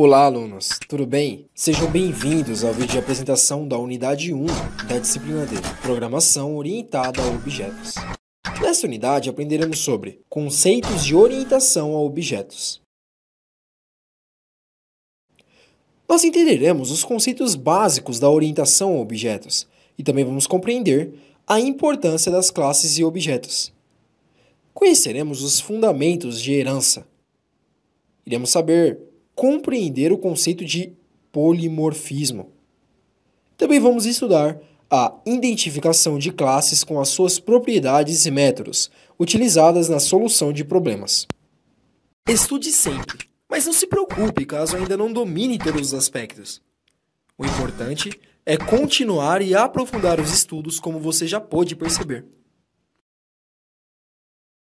Olá, alunos, tudo bem? Sejam bem-vindos ao vídeo de apresentação da Unidade 1 da disciplina de Programação Orientada a Objetos. Nesta unidade aprenderemos sobre conceitos de orientação a objetos. Nós entenderemos os conceitos básicos da orientação a objetos e também vamos compreender a importância das classes e objetos. Conheceremos os fundamentos de herança. Iremos saber compreender o conceito de polimorfismo. Também vamos estudar a identificação de classes com as suas propriedades e métodos utilizadas na solução de problemas. Estude sempre, mas não se preocupe caso ainda não domine todos os aspectos. O importante é continuar e aprofundar os estudos, como você já pôde perceber.